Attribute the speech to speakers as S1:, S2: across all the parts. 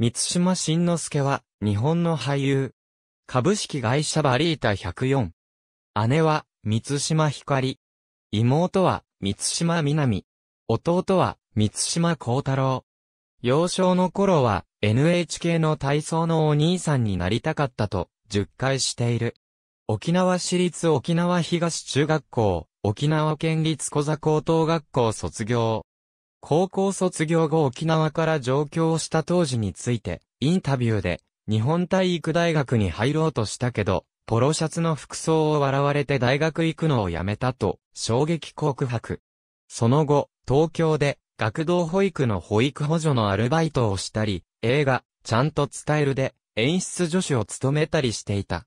S1: 三島慎之介は、日本の俳優。株式会社バリータ104。姉は、三島ひかり。妹は、三島みなみ。弟は、三島幸太郎。幼少の頃は、NHK の体操のお兄さんになりたかったと、10回している。沖縄市立沖縄東中学校、沖縄県立小座高等学校卒業。高校卒業後沖縄から上京した当時について、インタビューで、日本体育大学に入ろうとしたけど、ポロシャツの服装を笑われて大学行くのをやめたと、衝撃告白。その後、東京で、学童保育の保育補助のアルバイトをしたり、映画、ちゃんと伝えるで、演出助手を務めたりしていた。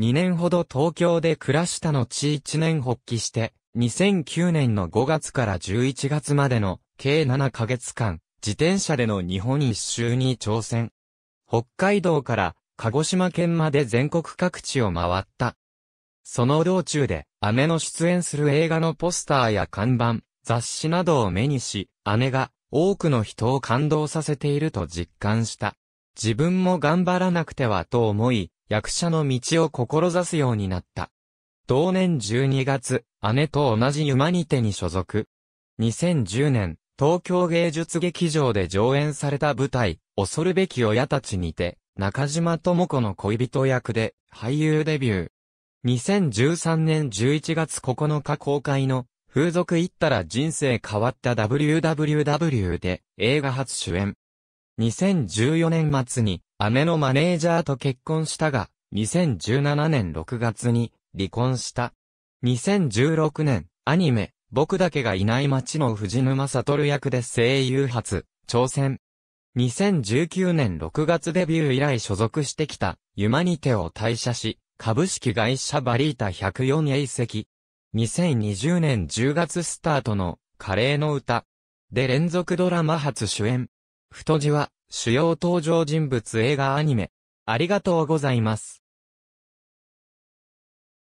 S1: 2年ほど東京で暮らした後1年発起して、2009年の5月から11月までの計7ヶ月間、自転車での日本一周に挑戦。北海道から鹿児島県まで全国各地を回った。その道中で、姉の出演する映画のポスターや看板、雑誌などを目にし、姉が多くの人を感動させていると実感した。自分も頑張らなくてはと思い、役者の道を志すようになった。同年12月、姉と同じユマニに所属。2010年、東京芸術劇場で上演された舞台、恐るべき親たちにて、中島智子の恋人役で俳優デビュー。2013年11月9日公開の風俗行ったら人生変わった WWW で映画初主演。2014年末に姉のマネージャーと結婚したが、2017年6月に離婚した。2016年アニメ僕だけがいない街の藤沼悟役で声優初、挑戦。2019年6月デビュー以来所属してきた、ユマニテを退社し、株式会社バリータ104へ移籍。2020年10月スタートの、カレーの歌。で連続ドラマ初主演。太字は、主要登場人物映画アニメ。ありがとうございます。